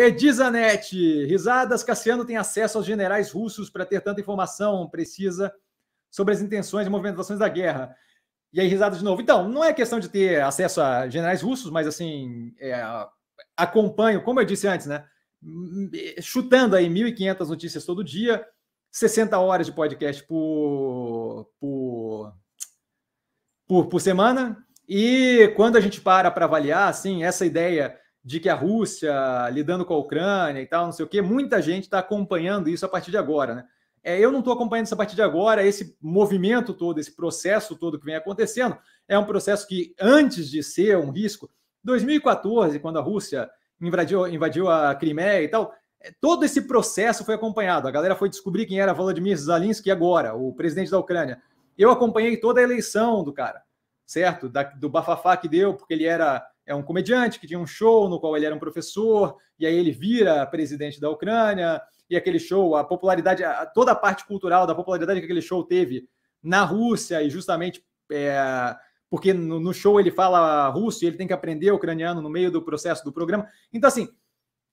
Edizanete, risadas. Cassiano tem acesso aos generais russos para ter tanta informação precisa sobre as intenções e movimentações da guerra. E aí, risada de novo. Então, não é questão de ter acesso a generais russos, mas assim, é, acompanho, como eu disse antes, né? Chutando aí 1.500 notícias todo dia, 60 horas de podcast por, por, por, por semana. E quando a gente para para avaliar, assim, essa ideia de que a Rússia lidando com a Ucrânia e tal, não sei o quê, muita gente está acompanhando isso a partir de agora, né? É, eu não estou acompanhando isso a partir de agora, esse movimento todo, esse processo todo que vem acontecendo, é um processo que, antes de ser um risco, 2014, quando a Rússia invadiu, invadiu a Crimeia e tal, é, todo esse processo foi acompanhado. A galera foi descobrir quem era Volodymyr Zelensky agora, o presidente da Ucrânia. Eu acompanhei toda a eleição do cara, certo? Da, do bafafá que deu, porque ele era é um comediante que tinha um show no qual ele era um professor, e aí ele vira presidente da Ucrânia, e aquele show, a popularidade, a, toda a parte cultural da popularidade que aquele show teve na Rússia, e justamente é, porque no, no, show ele fala russo e ele tem que aprender ucraniano no meio do processo do programa. Então, assim,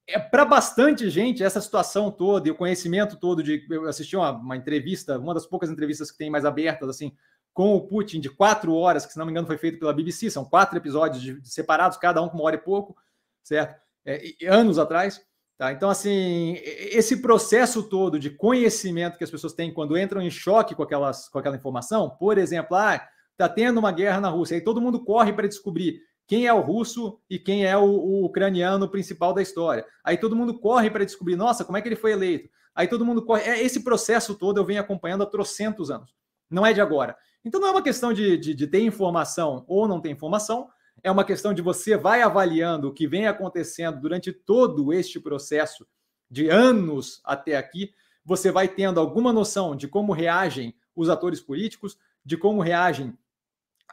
é para bastante gente essa situação toda e o conhecimento todo de. Eu assisti uma, uma entrevista, uma das poucas entrevistas que tem mais abertas, assim, com o Putin de quatro horas, que se não me engano foi feito pela BBC, são quatro episódios de, de separados, cada um com uma hora e pouco, certo? É, anos atrás. Tá? Então, assim, esse processo todo de conhecimento que as pessoas têm quando entram em choque com, aquelas, com aquela informação, por exemplo, ah, está tendo uma guerra na Rússia, aí todo mundo corre para descobrir quem é o russo e quem é o, o, ucraniano principal da história. Aí todo mundo corre para descobrir, nossa, como é que ele foi eleito? Aí todo mundo corre. É, esse processo todo eu venho acompanhando há trocentos anos, não é de agora. Então não é uma questão de, de, de ter informação ou não ter informação, é uma questão de você vai avaliando o que vem acontecendo durante todo este processo de anos até aqui, você vai tendo alguma noção de como reagem os atores políticos, de como reagem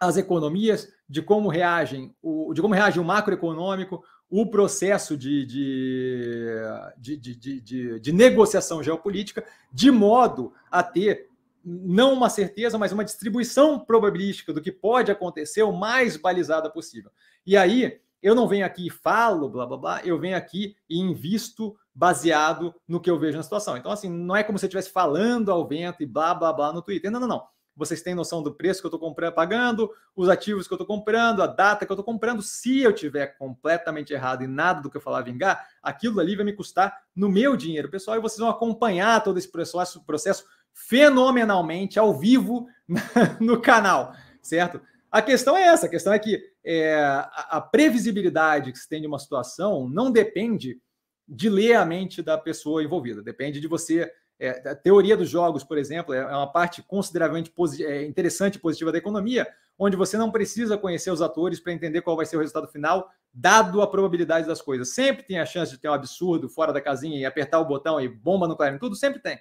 as economias, de como reagem o, de como reage o macroeconômico, o processo de, de, de, de, negociação geopolítica, de modo a ter não uma certeza, mas uma distribuição probabilística do que pode acontecer o mais balizada possível. E aí, eu não venho aqui e falo, blá blá blá, eu venho aqui e invisto baseado no que eu vejo na situação. Então, assim, não é como se eu estivesse falando ao vento e blá blá blá no Twitter. Não, não, não. Vocês têm noção do preço que eu estou comprando, pagando, os ativos que eu estou comprando, a data que eu estou comprando. Se eu tiver completamente errado e nada do que eu falar vingar, aquilo ali vai me custar no meu dinheiro pessoal e vocês vão acompanhar todo esse processo, processo fenomenalmente ao vivo no canal, certo? A questão é essa: a questão é que é, a, previsibilidade que se tem de uma situação não depende de ler a mente da pessoa envolvida, depende de você. É, a teoria dos jogos, por exemplo, é, é uma parte consideravelmente é, interessante e positiva da economia, onde você não precisa conhecer os atores para entender qual vai ser o resultado final, dado a probabilidade das coisas. Sempre tem a chance de ter um absurdo fora da casinha e apertar o botão e bomba nuclear em tudo, sempre tem.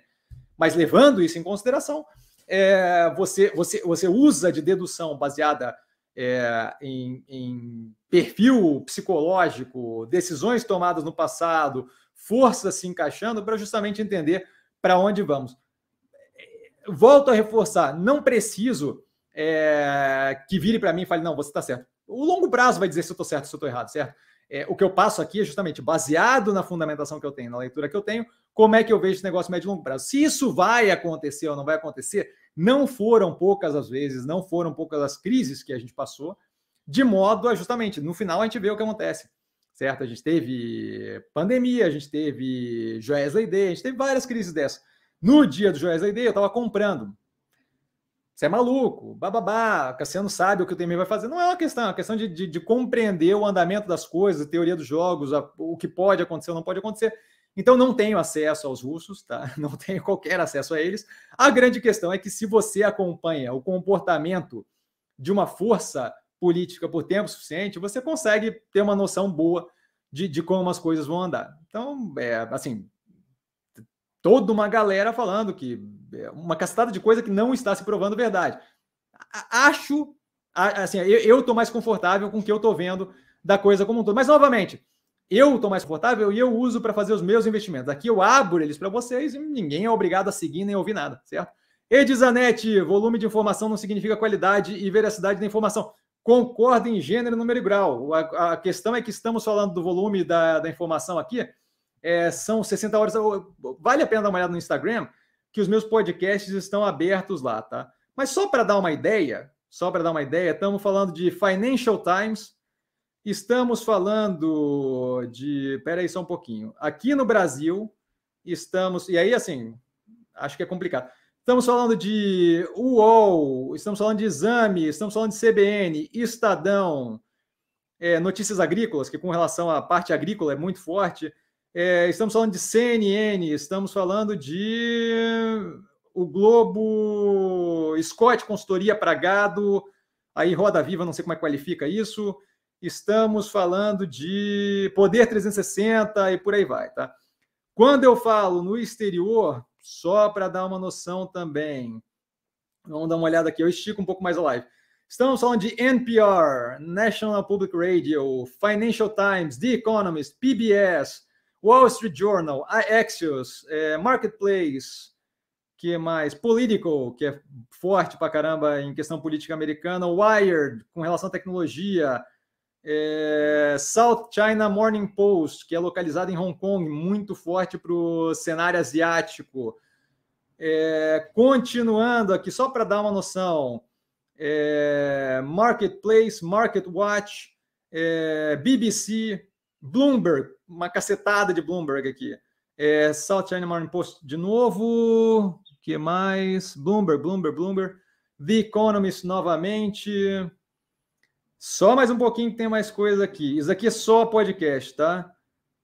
Mas levando isso em consideração, é, você, você, você usa de dedução baseada é, em, em perfil psicológico, decisões tomadas no passado, forças se encaixando para justamente entender para onde vamos. Volto a reforçar, não preciso é, que vire para mim e fale, não, você está certo. O longo prazo vai dizer se eu estou certo, se eu estou errado, certo? é, o que eu passo aqui é justamente baseado na fundamentação que eu tenho, na leitura que eu tenho, como é que eu vejo esse negócio médio e longo prazo. Se isso vai acontecer ou não vai acontecer, não foram poucas as vezes, não foram poucas as crises que a gente passou, de modo a justamente, no final a gente vê o que acontece, certo? A gente teve pandemia, a gente teve Joesley Day, a gente teve várias crises dessas. No dia do Joesley Day, eu estava comprando, você é maluco, bababá, Cassiano sabe o que o Temer vai fazer. Não é uma questão, é uma questão de, de, de compreender o andamento das coisas, teoria dos jogos, a, o que pode acontecer ou não pode acontecer. Então não tenho acesso aos russos, tá? Não tenho qualquer acesso a eles. A grande questão é que se você acompanha o comportamento de uma força política por tempo suficiente, você consegue ter uma noção boa de, de como as coisas vão andar. Então, é, assim, toda uma galera falando que é uma castada de coisa que não está se provando verdade. Acho, assim, eu estou mais confortável com o que eu estou vendo da coisa como um todo. Mas, novamente, eu estou mais confortável e eu uso para fazer os meus investimentos. Aqui eu abro eles para vocês e ninguém é obrigado a seguir nem ouvir nada, certo? Edizanete, volume de informação não significa qualidade e veracidade da informação. Concordo em gênero, número e grau. A, a questão é que estamos falando do volume da, da informação aqui, é, são 60 horas. Vale a pena dar uma olhada no Instagram, que os meus podcasts estão abertos lá, tá? Mas só para dar uma ideia, só para dar uma ideia, estamos falando de Financial Times, estamos falando de. Pera aí só um pouquinho. Aqui no Brasil, estamos. E aí, assim, acho que é complicado. Estamos falando de UOL, estamos falando de Exame, estamos falando de CBN, Estadão, é, Notícias Agrícolas, que com relação à parte agrícola é muito forte. É, estamos falando de CNN, estamos falando de o Globo, Scott Consultoria para Gado, aí Roda Viva, não sei como é que qualifica isso. Estamos falando de Poder 360 e por aí vai, tá? Quando eu falo no exterior, só para dar uma noção também, vamos dar uma olhada aqui, eu estico um pouco mais a live. Estamos falando de NPR, National Public Radio, Financial Times, The Economist, PBS, Wall Street Journal, Axios, é, Marketplace, que mais? Political, que é forte pra caramba em questão política americana, Wired, com relação à tecnologia, é, South China Morning Post, que é localizado em Hong Kong, muito forte para o cenário asiático. É, continuando aqui, só para dar uma noção, é, Marketplace, Market Watch, é, BBC, Bloomberg, uma cacetada de Bloomberg aqui. É, South China Morning Post de novo. que mais? Bloomberg, Bloomberg, Bloomberg. The Economist novamente. Só mais um pouquinho que tem mais coisa aqui. Isso aqui é só podcast, tá?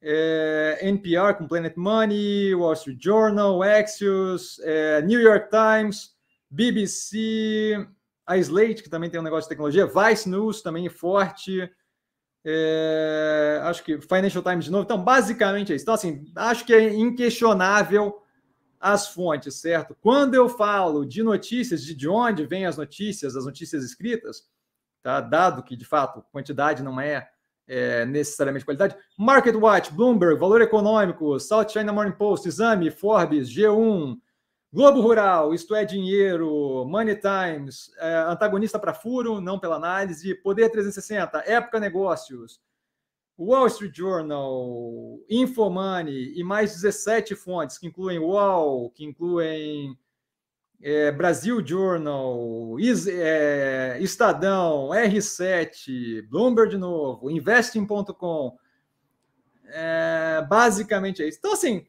É, NPR com Planet Money, Wall Street Journal, Axios, é, New York Times, BBC, a Slate, que também tem um negócio de tecnologia, Vice News também é forte. É, acho que Financial Times de novo. Então, basicamente é isso. Então, assim, acho que é inquestionável as fontes, certo? Quando eu falo de notícias, de, de onde vêm as notícias, as notícias escritas, tá? dado que, de fato, quantidade não é, é necessariamente qualidade, Market Watch, Bloomberg, Valor Econômico, South China Morning Post, Exame, Forbes, G1, Globo Rural, Isto é Dinheiro, Money Times, é, Antagonista para Furo, não pela análise, Poder 360, Época Negócios, Wall Street Journal, Infomoney e mais 17 fontes, que incluem Wall, que incluem é, Brasil Journal, Is, é, Estadão, R7, Bloomberg de novo, Investing.com. É, basicamente é isso. Então, assim,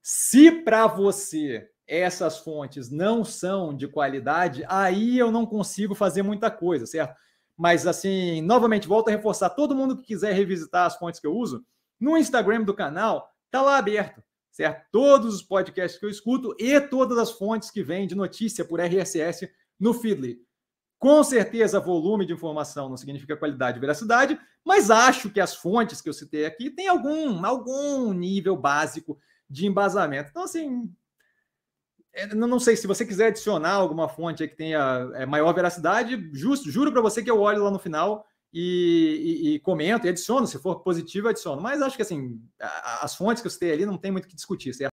se para você essas fontes não são de qualidade, aí eu não consigo fazer muita coisa, certo? Mas, assim, novamente, volto a reforçar: todo mundo que quiser revisitar as fontes que eu uso, no Instagram do canal, tá lá aberto, certo? Todos os podcasts que eu escuto e todas as fontes que vêm de notícia por RSS no Feedly. Com certeza, volume de informação não significa qualidade e veracidade, mas acho que as fontes que eu citei aqui têm algum, algum nível básico de embasamento. Então, assim, é, não sei, se você quiser adicionar alguma fonte que tenha é, maior veracidade, justo, juro para você que eu olho lá no final e, e, e, comento e adiciono. Se for positivo, adiciono. Mas acho que assim, as fontes que eu tem ali não tem muito o que discutir, certo?